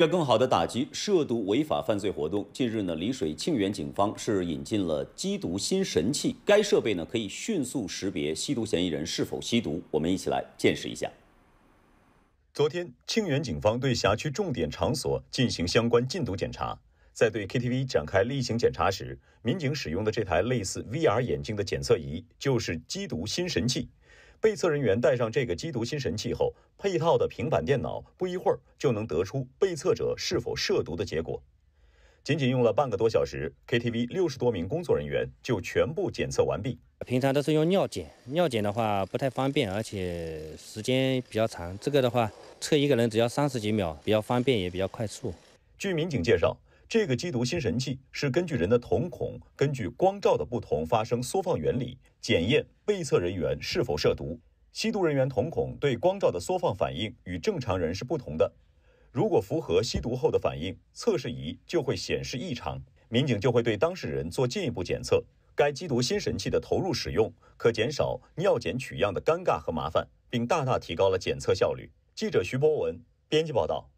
为了更好地打击涉毒违法犯罪活动，近日呢，丽水庆元警方是引进了缉毒新神器。该设备呢，可以迅速识别吸毒嫌疑人是否吸毒。我们一起来见识一下。昨天，庆元警方对辖区重点场所进行相关禁毒检查，在对 KTV 展开例行检查时，民警使用的这台类似 VR 眼镜的检测仪，就是缉毒新神器。被测人员戴上这个缉毒新神器后，配套的平板电脑不一会儿就能得出被测者是否涉毒的结果。仅仅用了半个多小时，KTV 六十多名工作人员就全部检测完毕。平常都是用尿检，尿检的话不太方便，而且时间比较长。这个的话，测一个人只要三十几秒，比较方便也比较快速。据民警介绍。这个缉毒新神器是根据人的瞳孔根据光照的不同发生缩放原理，检验被测人员是否涉毒。吸毒人员瞳孔对光照的缩放反应与正常人是不同的，如果符合吸毒后的反应，测试仪就会显示异常，民警就会对当事人做进一步检测。该缉毒新神器的投入使用，可减少尿检取样的尴尬和麻烦，并大大提高了检测效率。记者徐博文，编辑报道。